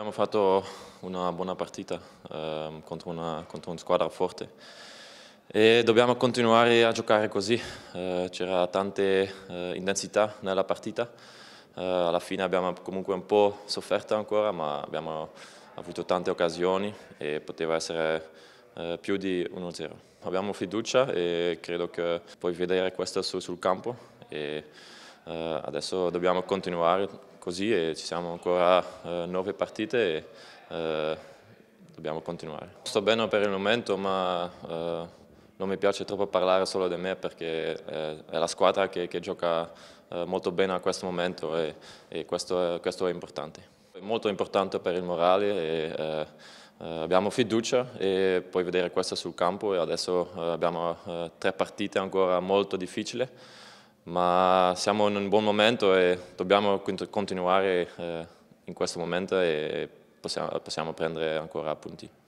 Abbiamo fatto una buona partita eh, contro, una, contro una squadra forte e dobbiamo continuare a giocare così. Eh, C'era tante eh, intensità nella partita, eh, alla fine abbiamo comunque un po' sofferto ancora ma abbiamo avuto tante occasioni e poteva essere eh, più di 1-0. Abbiamo fiducia e credo che puoi vedere questo sul campo. E, eh, adesso dobbiamo continuare così e ci siamo ancora eh, nove partite e eh, dobbiamo continuare. Sto bene per il momento ma eh, non mi piace troppo parlare solo di me perché eh, è la squadra che, che gioca molto bene a questo momento e, e questo, è, questo, è, importante. È molto importante per il morale e, Uh, abbiamo fiducia e puoi vedere questo sul campo e adesso uh, abbiamo uh, tre partite ancora molto difficili ma siamo in un buon momento e dobbiamo continuare eh, in questo momento e possiamo, possiamo prendere ancora punti.